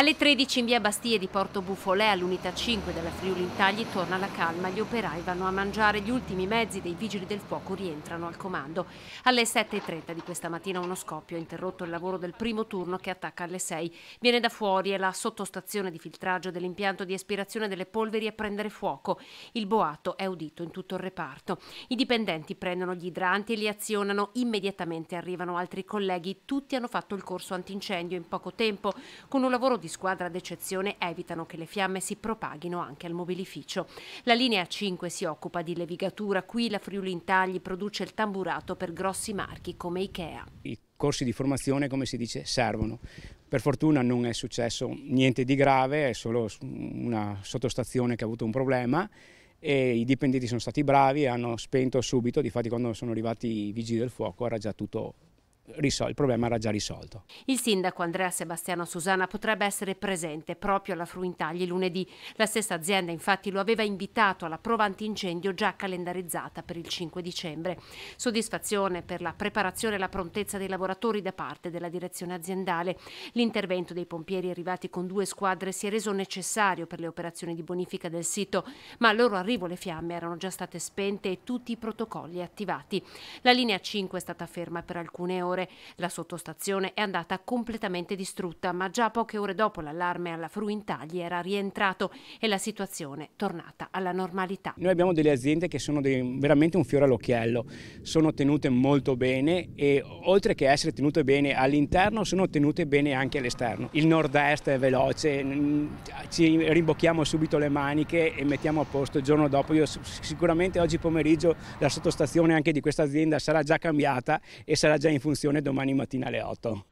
Alle 13 in via Bastie di Porto Bufolè all'unità 5 della Friuli Intagli torna la calma, gli operai vanno a mangiare, gli ultimi mezzi dei vigili del fuoco rientrano al comando. Alle 7.30 di questa mattina uno scoppio ha interrotto il lavoro del primo turno che attacca alle 6. Viene da fuori e la sottostazione di filtraggio dell'impianto di espirazione delle polveri a prendere fuoco. Il boato è udito in tutto il reparto. I dipendenti prendono gli idranti e li azionano, immediatamente arrivano altri colleghi, tutti hanno fatto il corso antincendio in poco tempo con un lavoro di di squadra d'eccezione evitano che le fiamme si propaghino anche al mobilificio. La linea 5 si occupa di levigatura, qui la Friuli Intagli produce il tamburato per grossi marchi come Ikea. I corsi di formazione, come si dice, servono. Per fortuna non è successo niente di grave, è solo una sottostazione che ha avuto un problema e i dipendenti sono stati bravi, e hanno spento subito, difatti quando sono arrivati i vigili del fuoco era già tutto il problema era già risolto. Il sindaco Andrea Sebastiano Susana potrebbe essere presente proprio alla Fruintagli lunedì. La stessa azienda infatti lo aveva invitato alla prova antincendio già calendarizzata per il 5 dicembre. Soddisfazione per la preparazione e la prontezza dei lavoratori da parte della direzione aziendale. L'intervento dei pompieri arrivati con due squadre si è reso necessario per le operazioni di bonifica del sito, ma al loro arrivo le fiamme erano già state spente e tutti i protocolli attivati. La linea 5 è stata ferma per alcune ore ore. La sottostazione è andata completamente distrutta, ma già poche ore dopo l'allarme alla fruintagli era rientrato e la situazione tornata alla normalità. Noi abbiamo delle aziende che sono dei, veramente un fiore all'occhiello, sono tenute molto bene e oltre che essere tenute bene all'interno sono tenute bene anche all'esterno. Il nord-est è veloce, ci rimbocchiamo subito le maniche e mettiamo a posto il giorno dopo. Io sicuramente oggi pomeriggio la sottostazione anche di questa azienda sarà già cambiata e sarà già in funzione trasmissione domani mattina alle 8.